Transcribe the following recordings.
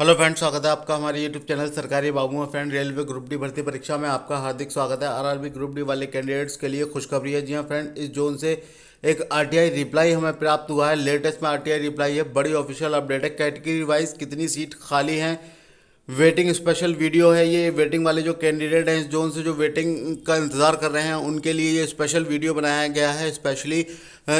hello friend स्वागत है आपका हमारे यूट्यूब चैनल सरकारी बाबुआ फ्रेंड रेलवे ग्रुप डी भर्ती परीक्षा में आपका हार्दिक स्वागत है आरआरबी ग्रुप डी वाले कैंडिडेट्स के लिए खुशखबरी है जी हाँ फ्रेंड इस जोन से एक आरटीआई रिप्लाई हमें प्राप्त हुआ है लेटेस्ट में आरटीआई रिप्लाई है बड़ी ऑफिशियल अपडेट है कैटेगरी वाइज कितनी सीट खाली हैं वेटिंग स्पेशल वीडियो है ये वेटिंग वाले जो कैंडिडेट हैं इस जोन से जो वेटिंग का इंतज़ार कर रहे हैं उनके लिए ये स्पेशल वीडियो बनाया गया है स्पेशली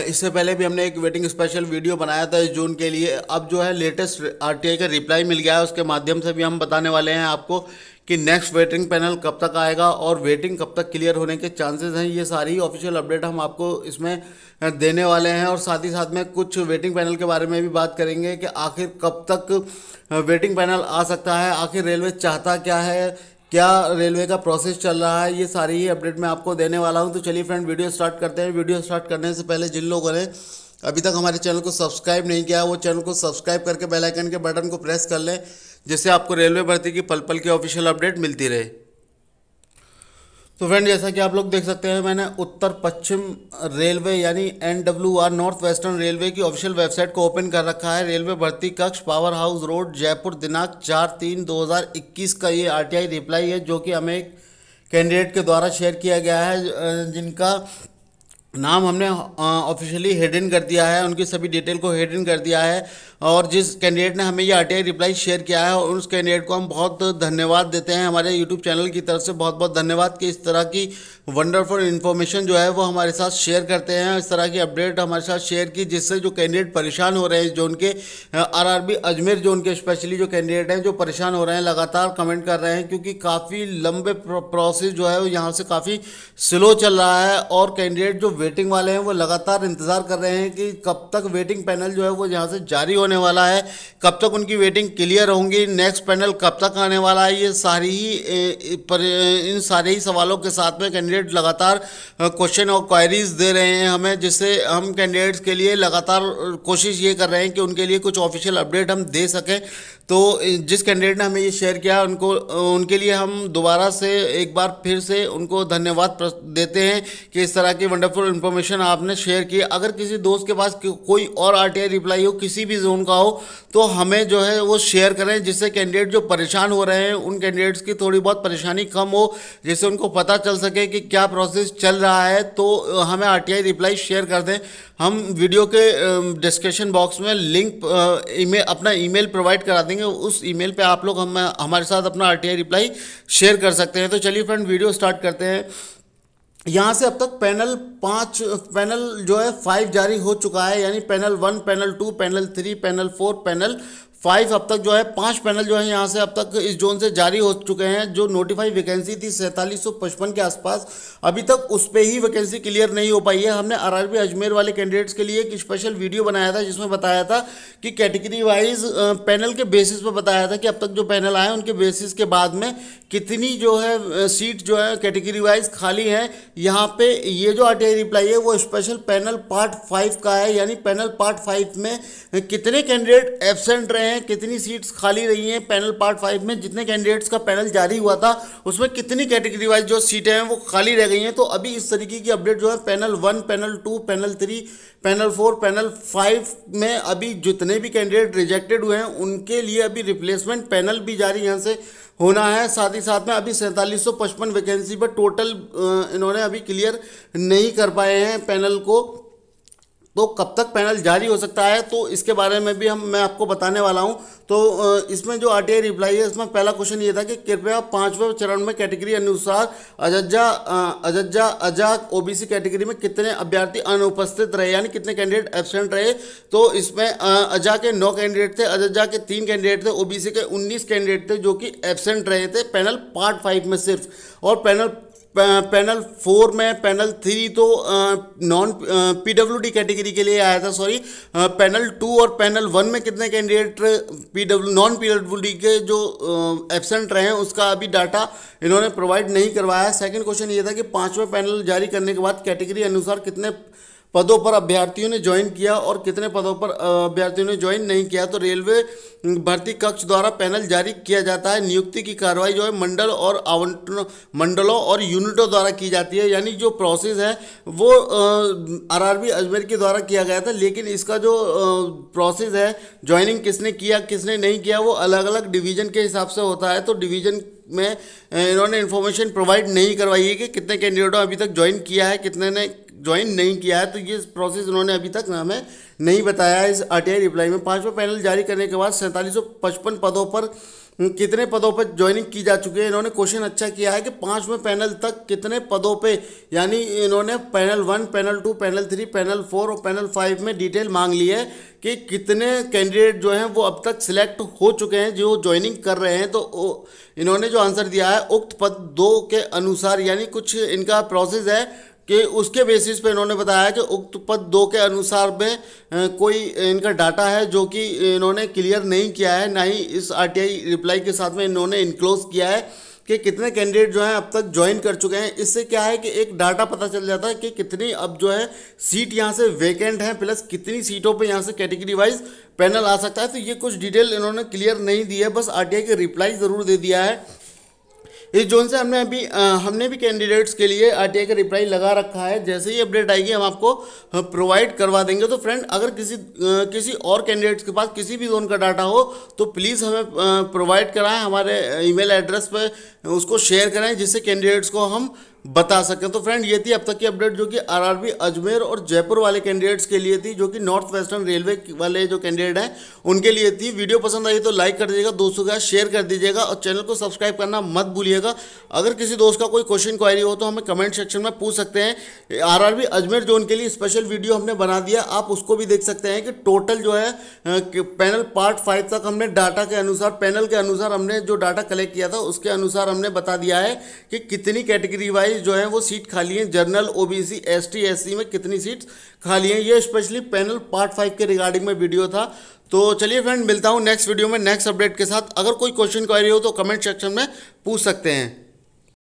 इससे पहले भी हमने एक वेटिंग स्पेशल वीडियो बनाया था इस जोन के लिए अब जो है लेटेस्ट आरटीआई का रिप्लाई मिल गया है उसके माध्यम से भी हम बताने वाले हैं आपको कि नेक्स्ट वेटिंग पैनल कब तक आएगा और वेटिंग कब तक क्लियर होने के चांसेस हैं ये सारी ऑफिशियल अपडेट हम आपको इसमें देने वाले हैं और साथ ही साथ में कुछ वेटिंग पैनल के बारे में भी बात करेंगे कि आखिर कब तक वेटिंग पैनल आ सकता है आखिर रेलवे चाहता क्या है क्या रेलवे का प्रोसेस चल रहा है ये सारी ही अपडेट मैं आपको देने वाला हूँ तो चलिए फ्रेंड वीडियो स्टार्ट करते हैं वीडियो स्टार्ट करने से पहले जिन लोगों ने अभी तक हमारे चैनल को सब्सक्राइब नहीं किया वो चैनल को सब्सक्राइब करके बेल आइकन के बटन को प्रेस कर लें जिससे आपको रेलवे भर्ती की पल पल की ऑफिशियल अपडेट मिलती रहे तो फ्रेंड जैसा कि आप लोग देख सकते हैं मैंने उत्तर पश्चिम रेलवे यानी N W R north western railway की ऑफिशियल वेबसाइट को ओपन कर रखा है रेलवे भर्ती कक्ष पावर हाउस रोड जयपुर दिनांक चार तीन दो हज़ार इक्कीस का ये आरटीआई रिप्लाई है जो कि हमें एक कैंडिडेट के द्वारा शेयर किया गया है जिनका नाम हमने ऑफिशियली हेड इन कर दिया है उनकी सभी डिटेल को हेड इन कर दिया है और जिस कैंडिडेट ने हमें ये आर रिप्लाई शेयर किया है उस कैंडिडेट को हम बहुत धन्यवाद देते हैं हमारे यूट्यूब चैनल की तरफ से बहुत बहुत धन्यवाद कि इस तरह की वंडरफुल इन्फॉर्मेशन जो है वो हमारे साथ शेयर करते हैं इस तरह की अपडेट हमारे साथ शेयर की जिससे जो कैंडिडेट परेशान हो रहे हैं जो उनके आर अजमेर जो उनके स्पेशली जो कैंडिडेट हैं जो परेशान हो रहे हैं लगातार कमेंट कर रहे हैं क्योंकि काफ़ी लंबे प्रोसेस जो है वो यहाँ से काफ़ी स्लो चल रहा है और कैंडिडेट जो वेटिंग वाले हैं वो लगातार इंतज़ार कर रहे हैं कि कब तक वेटिंग पैनल जो है वो यहाँ से जारी होने वाला है कब तक उनकी वेटिंग क्लियर होंगी नेक्स्ट पैनल कब तक आने वाला है ये सारी ही पर इन सारे ही सवालों के साथ में कैंडिडेट लगातार क्वेश्चन और क्वायरीज दे रहे हैं हमें जिससे हम कैंडिडेट्स के लिए लगातार कोशिश ये कर रहे हैं कि उनके लिए कुछ ऑफिशियल अपडेट हम दे सकें तो जिस कैंडिडेट ने हमें ये शेयर किया उनको उनके लिए हम दोबारा से एक बार फिर से उनको धन्यवाद देते हैं कि इस तरह की वंडरफुल इन्फॉर्मेशन आपने शेयर की अगर किसी दोस्त के पास कोई और आर रिप्लाई हो किसी भी जोन का हो तो हमें जो है वो शेयर करें जिससे कैंडिडेट जो परेशान हो रहे हैं उन कैंडिडेट्स की थोड़ी बहुत परेशानी कम हो जिससे उनको पता चल सके कि क्या प्रोसेस चल रहा है तो हमें आर रिप्लाई शेयर कर दें हम वीडियो के डिस्क्रिप्शन बॉक्स में लिंक ईमेल अपना ईमेल प्रोवाइड करा देंगे उस ईमेल पे आप लोग हम हमारे साथ अपना आर रिप्लाई शेयर कर सकते हैं तो चलिए फ्रेंड वीडियो स्टार्ट करते हैं यहाँ से अब तक पैनल पांच पैनल जो है फाइव जारी हो चुका है यानी panel one panel two panel three panel four panel five अब तक जो है पांच पैनल जो है यहाँ से अब तक इस जोन से जारी हो चुके हैं जो नोटिफाई वैकेंसी थी सैंतालीस सौ पचपन के आसपास अभी तक उस पर ही वैकेंसी क्लियर नहीं हो पाई है हमने आर अजमेर वाले कैंडिडेट्स के लिए एक स्पेशल वीडियो बनाया था जिसमें बताया था कि कैटेगरी वाइज पैनल के बेसिस पर बताया था कि अब तक जो पैनल आए उनके बेसिस के बाद में कितनी जो है सीट जो है कैटेगरी वाइज खाली है यहाँ पे ये जो आर सही रिप्लाई है वो स्पेशल पैनल पार्ट फाइव का है यानी पैनल पार्ट फाइव में कितने कैंडिडेट एबसेंट रहे हैं कितनी सीट्स खाली रही हैं पैनल पार्ट फाइव में जितने कैंडिडेट्स का पैनल जारी हुआ था उसमें कितनी कैटेगरी वाइज जो सीटें हैं वो खाली रह गई हैं तो अभी इस तरीके की अपडेट जो है panel one panel two panel three panel four panel five में अभी जितने भी कैंडिडेट रिजेक्टेड हुए हैं उनके लिए अभी रिप्लेसमेंट पैनल भी जारी यहाँ से होना है साथ ही साथ में अभी सैंतालीस वैकेंसी पर टोटल इन्होंने अभी क्लियर नहीं कर कर पाए हैं पैनल को तो कब तक पैनल जारी हो सकता है तो इसके बारे में भी हम मैं आपको बताने वाला हूं तो इसमें जो आर रिप्लाई है इसमें पहला क्वेश्चन ये था कि कृपया पाँचवें चरण में कैटेगरी अनुसार अजज्जा अजज्जा अजाक ओबीसी कैटेगरी में कितने अभ्यर्थी अनुपस्थित रहे यानी कितने कैंडिडेट एबसेंट रहे तो इसमें अजा के नौ कैंडिडेट थे अजज्जा के तीन कैंडिडेट थे ओ के उन्नीस कैंडिडेट थे जो कि एबसेंट रहे थे पैनल पार्ट फाइव में सिर्फ और पैनल पैनल फोर में पैनल थ्री तो नॉन पीडब्ल्यूडी कैटेगरी के लिए आया था सॉरी पैनल टू और पैनल वन में कितने कैंडिडेट पीडब्ल्यू नॉन पीडब्ल्यूडी के जो एबसेंट रहे हैं उसका अभी डाटा इन्होंने प्रोवाइड नहीं करवाया सेकंड क्वेश्चन ये था कि पांचवें पैनल जारी करने के बाद कैटेगरी अनुसार कितने पदों पर अभ्यर्थियों ने ज्वाइन किया और कितने पदों पर अभ्यर्थियों ने ज्वाइन नहीं किया तो रेलवे भर्ती कक्ष द्वारा पैनल जारी किया जाता है नियुक्ति की कार्रवाई जो है मंडल और आवंटन मंडलों और यूनिटों द्वारा की जाती है यानी जो प्रोसेस है वो आरआरबी अजमेर के द्वारा किया गया था लेकिन इसका जो प्रोसेस है ज्वाइनिंग किसने किया किसने नहीं किया वो अलग अलग डिवीजन के हिसाब से होता है तो डिवीजन में इन्होंने इन्फॉर्मेशन प्रोवाइड नहीं करवाई है कि कितने कैंडिडेटों अभी तक ज्वाइन किया है कितने ने ज्वाइन नहीं किया है तो ये प्रोसेस उन्होंने अभी तक हमें नहीं बताया है इस आरटीआई रिप्लाई में पाँचवा पैनल जारी करने के बाद सैंतालीस पदों पर हम्म, कितने पदों पर ज्वाइनिंग की जा चुकी है इन्होंने क्वेश्चन अच्छा किया है कि पाँचवें पैनल तक कितने पदों पे यानी इन्होंने panel one panel two panel three panel four और पैनल फाइव में डिटेल मांग ली है कि कितने कैंडिडेट जो हैं वो अब तक सिलेक्ट हो चुके हैं जो ज्वाइनिंग कर रहे हैं तो इन्होंने जो आंसर दिया है उक्त पद दो के अनुसार यानी कुछ इनका प्रोसेस है कि उसके बेसिस पे इन्होंने बताया कि उक्त पद दो के अनुसार में कोई इनका डाटा है जो कि इन्होंने क्लियर नहीं किया है ना ही इस आरटीआई रिप्लाई के साथ में इन्होंने इनक्लोज किया है कि कितने कैंडिडेट जो हैं अब तक ज्वाइन कर चुके हैं इससे क्या है कि एक डाटा पता चल जाता है कि कितनी अब जो है सीट यहाँ से वैकेंट है प्लस कितनी सीटों पे यहाँ से कैटेगरी वाइज पैनल आ सकता है तो ये कुछ डिटेल इन्होंने क्लियर नहीं दी है बस आरटीआई के रिप्लाई ज़रूर दे दिया है इस जोन से हमने अभी हमने भी कैंडिडेट्स के लिए आर का रिप्लाई लगा रखा है जैसे ही अपडेट आएगी हम आपको प्रोवाइड करवा देंगे तो फ्रेंड अगर किसी किसी और कैंडिडेट्स के पास किसी भी जोन का डाटा हो तो प्लीज़ हमें प्रोवाइड कराएं हमारे ईमेल एड्रेस पर उसको शेयर कराएं जिससे कैंडिडेट्स को हम बता सकें तो फ्रेंड ये थी अब तक की अपडेट जो कि आरआरबी अजमेर और जयपुर वाले कैंडिडेट्स के लिए थी जो कि नॉर्थ वेस्टर्न रेलवे वाले जो कैंडिडेट हैं उनके लिए थी वीडियो पसंद आई तो लाइक कर दीजिएगा दोस्तों के साथ शेयर कर दीजिएगा और चैनल को सब्सक्राइब करना मत भूलिएगा अगर किसी दोस्त का कोई क्वेश्चन क्वायरी हो तो हमें कमेंट सेक्शन में पूछ सकते हैं आर अजमेर जोन के लिए स्पेशल वीडियो हमने बना दिया आप उसको भी देख सकते हैं कि टोटल जो है पैनल पार्ट फाइव तक हमने डाटा के अनुसार पैनल के अनुसार हमने जो डाटा कलेक्ट किया था उसके अनुसार हमने बता दिया है कि कितनी कैटेगरी वाइज वाइज जो है वो सीट खाली हैं जनरल ओबीसी एसटी एससी में कितनी सीट्स खाली हैं ये स्पेशली पैनल पार्ट फाइव के रिगार्डिंग में वीडियो था तो चलिए फ्रेंड मिलता हूँ नेक्स्ट वीडियो में नेक्स्ट अपडेट के साथ अगर कोई क्वेश्चन क्वारी हो तो कमेंट सेक्शन में पूछ सकते हैं